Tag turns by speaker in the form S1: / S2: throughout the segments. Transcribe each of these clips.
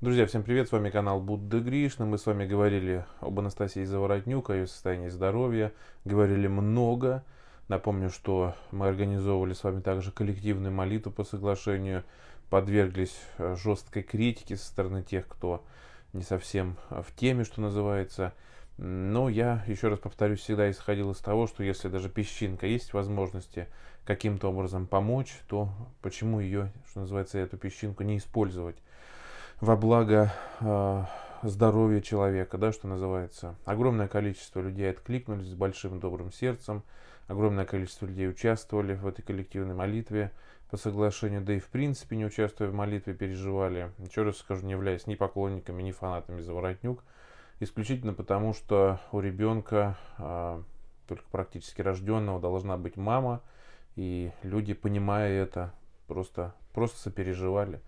S1: Друзья, всем привет, с вами канал Будда Гришна. Мы с вами говорили об Анастасии Заворотнюк, о ее состоянии здоровья, говорили много. Напомню, что мы организовывали с вами также коллективную молитву по соглашению, подверглись э, жесткой критике со стороны тех, кто не совсем э, в теме, что называется. Но я, еще раз повторюсь, всегда исходил из того, что если даже песчинка есть возможности каким-то образом помочь, то почему ее, что называется, эту песчинку не использовать? во благо э, здоровья человека, да, что называется. Огромное количество людей откликнулись с большим добрым сердцем, огромное количество людей участвовали в этой коллективной молитве по соглашению, да и в принципе не участвуя в молитве, переживали. Еще раз скажу, не являясь ни поклонниками, ни фанатами за воротнюк, исключительно потому, что у ребенка, э, а, только практически рожденного, должна быть мама, и люди, понимая это, просто, просто сопереживали.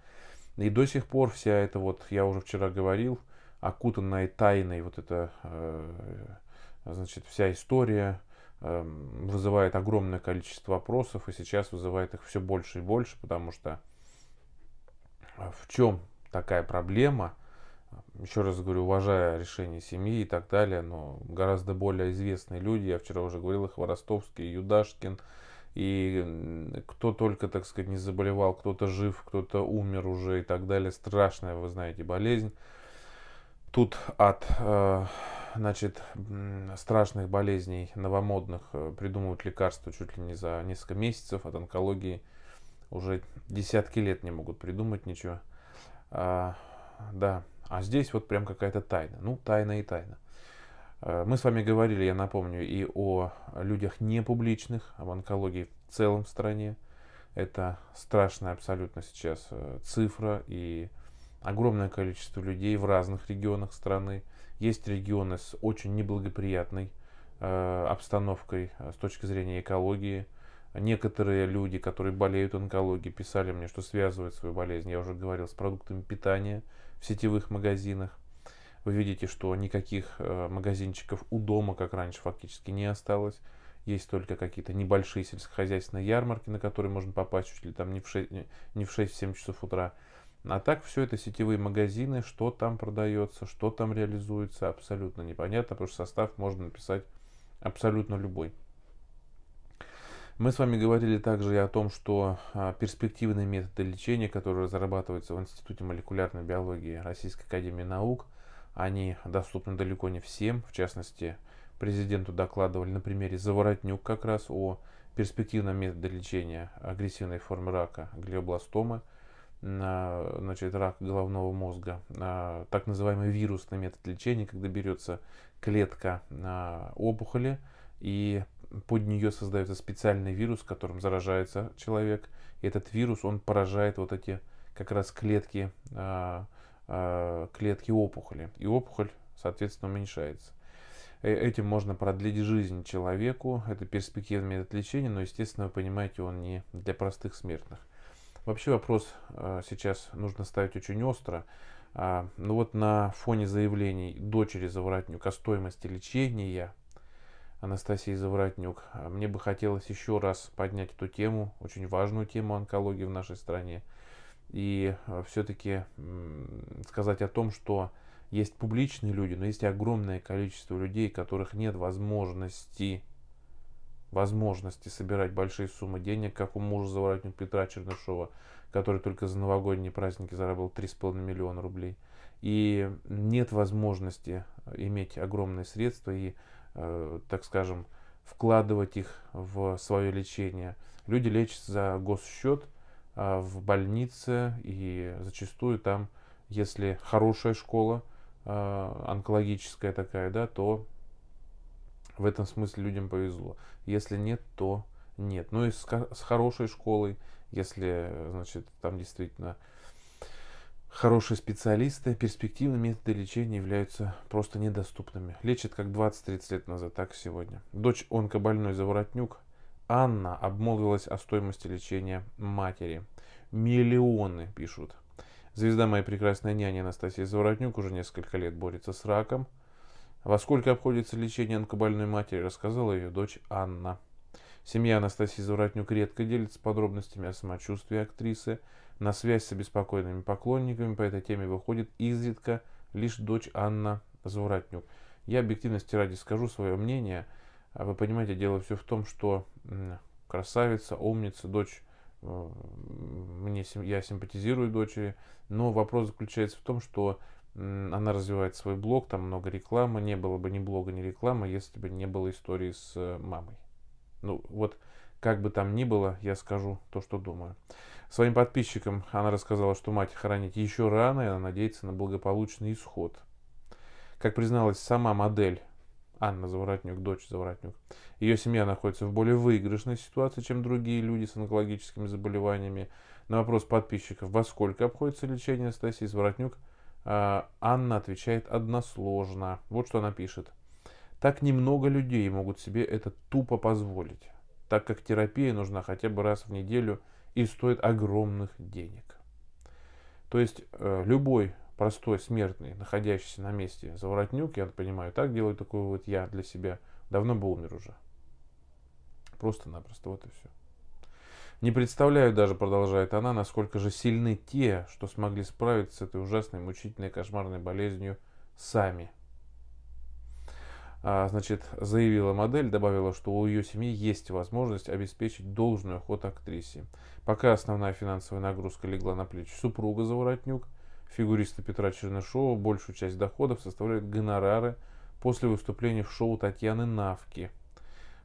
S1: И до сих пор вся эта вот, я уже вчера говорил, окутанная тайной вот эта, э, значит, вся история эм, вызывает огромное количество вопросов, и сейчас вызывает их все больше и больше, потому что э, в чем такая проблема, еще раз говорю, уважая решение семьи и так далее, но гораздо более известные люди, я вчера уже говорил, их Воростовский, Юдашкин, и кто только, так сказать, не заболевал, кто-то жив, кто-то умер уже и так далее. Страшная, вы знаете, болезнь. Тут от э, значит, страшных болезней новомодных э, придумывают лекарства чуть ли не за несколько месяцев от онкологии. Уже десятки лет не могут придумать ничего. А, да, а здесь вот прям какая-то тайна. Ну, тайна и тайна. Э, мы с вами говорили, я напомню, и о людях непубличных, об онкологии в целом в стране. Это страшная абсолютно сейчас э, цифра и огромное количество людей в разных регионах страны. Есть регионы с очень неблагоприятной э, обстановкой э, с точки зрения экологии. Некоторые люди, которые болеют онкологией, писали мне, что связывают свою болезнь, я уже говорил, с продуктами питания в сетевых магазинах. Вы видите, что никаких э, магазинчиков у дома, как раньше, фактически не осталось. Есть только какие-то небольшие сельскохозяйственные ярмарки, на которые можно попасть чуть ли там не в 6-7 часов утра. А так все это сетевые магазины, что там продается, что там реализуется, абсолютно непонятно, потому что состав можно написать абсолютно любой. Мы с вами говорили также и о том, что а, перспективные методы лечения, которые разрабатываются в Институте молекулярной биологии Российской Академии Наук – они доступны далеко не всем, в частности, президенту докладывали на примере Заворотнюк как раз о перспективном методе лечения агрессивной формы рака глиобластомы, значит, рак головного мозга, а, так называемый вирусный метод лечения, когда берется клетка а, опухоли и под нее создается специальный вирус, которым заражается человек. И этот вирус, он поражает вот эти как раз клетки а, а, клетки опухоли, и опухоль, соответственно, уменьшается. Э, этим можно продлить жизнь человеку, это перспективный метод лечения, но, естественно, вы понимаете, он не для простых смертных. Вообще вопрос а, сейчас нужно ставить очень остро. А, ну вот на фоне заявлений дочери Заворотнюк о стоимости лечения Анастасии Заворотнюк, мне бы хотелось еще раз поднять эту тему, очень важную тему онкологии в нашей стране. И э, все-таки сказать о том, что есть публичные люди, но есть и огромное количество людей, которых нет возможности возможности собирать большие суммы денег, как у мужа заворотник Петра Чернышова, который только за новогодние праздники заработал 3,5 миллиона рублей. И нет возможности иметь огромные средства и, э, так скажем, вкладывать их в свое лечение. Люди лечатся за госсчет – а, в больнице, и зачастую там, если хорошая школа, а, онкологическая такая, да, то в этом смысле людям повезло. Если нет, то нет. Ну и с, хорошей школой, если, значит, там действительно хорошие специалисты, перспективные методы лечения являются просто недоступными. Лечат как 20-30 лет назад, так и сегодня. Дочь онкобольной Заворотнюк Анна обмолвилась о стоимости лечения матери. Миллионы, пишут. Звезда моей прекрасной няни Анастасия Заворотнюк уже несколько лет борется с раком. Во сколько обходится лечение онкобольной матери, рассказала ее дочь Анна. Семья Анастасии Заворотнюк редко делится подробностями о самочувствии актрисы. На связь с обеспокоенными поклонниками по этой теме выходит изредка лишь дочь Анна Заворотнюк. Я объективности ради скажу свое мнение – а вы понимаете, дело все в том, что красавица, умница, дочь, э, мне, я симпатизирую дочери, но вопрос заключается в том, что она развивает свой блог, там много рекламы, не было бы ни блога, ни рекламы, если бы не было истории с э, мамой. Ну вот, как бы там ни было, я скажу то, что думаю. Своим подписчикам она рассказала, что мать хоронить еще рано, и она надеется на благополучный исход. Как призналась сама модель, Анна Заворотнюк, дочь Заворотнюк. Ее семья находится в более выигрышной ситуации, чем другие люди с онкологическими заболеваниями. На вопрос подписчиков, во сколько обходится лечение Анастасии Заворотнюк, а, Анна отвечает односложно. Вот что она пишет. Так немного людей могут себе это тупо позволить, так как терапия нужна хотя бы раз в неделю и стоит огромных денег. То есть э, любой простой смертный, находящийся на месте заворотнюк, я понимаю, так делаю такой вот я для себя, давно бы умер уже. Просто-напросто, вот и все. Не представляю даже, продолжает она, насколько же сильны те, что смогли справиться с этой ужасной, мучительной, кошмарной болезнью сами. А, значит, заявила модель, добавила, что у ее семьи есть возможность обеспечить должную уход актрисе. Пока основная финансовая нагрузка легла на плечи супруга Заворотнюк – фигуриста Петра Чернышова большую часть доходов составляют гонорары после выступления в шоу Татьяны Навки.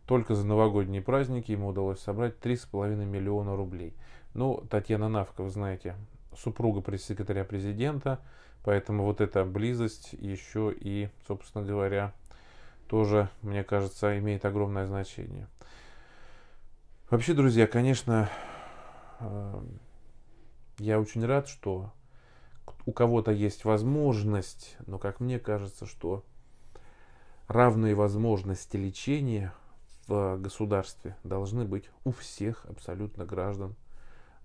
S1: Только за новогодние праздники ему удалось собрать 3,5 миллиона рублей. Ну, Татьяна Навка, вы знаете, супруга пресс-секретаря президента, поэтому вот эта близость еще и, собственно говоря, тоже, мне кажется, имеет огромное значение. Вообще, друзья, конечно, э, я очень рад, что у кого-то есть возможность, но как мне кажется, что равные возможности лечения в государстве должны быть у всех абсолютно граждан.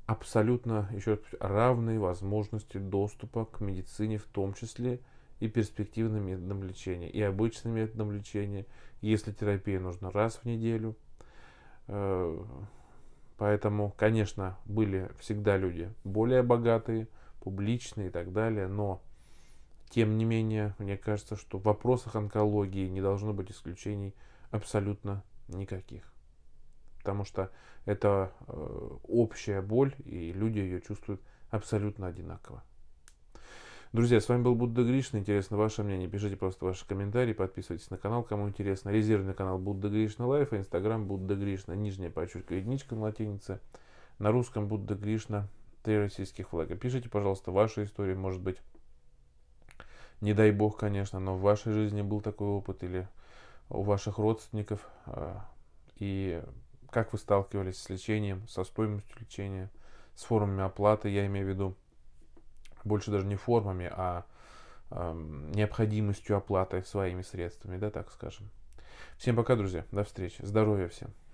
S1: Абсолютно еще равные возможности доступа к медицине, в том числе и перспективным методом лечения, и обычным методом лечения, если терапия нужна раз в неделю. Э, поэтому, конечно, были всегда люди более богатые – публичные и так далее, но тем не менее, мне кажется, что в вопросах онкологии не должно быть исключений абсолютно никаких. Потому что это э, общая боль, и люди ее чувствуют абсолютно одинаково. Друзья, с вами был Будда Гришна. Интересно ваше мнение. Пишите просто ваши комментарии, подписывайтесь на канал, кому интересно. Резервный канал Будда Гришна Лайф, а инстаграм Будда Гришна, нижняя подчеркивая единичка на латинице. На русском Будда Гришна три российских флага. Пишите, пожалуйста, вашу историю, может быть, не дай бог, конечно, но в вашей жизни был такой опыт или у ваших родственников, а, и как вы сталкивались с лечением, со стоимостью лечения, с формами оплаты, я имею в виду, больше даже не формами, а необходимостью оплаты своими средствами, да, так скажем. Всем пока, друзья, до встречи, здоровья всем.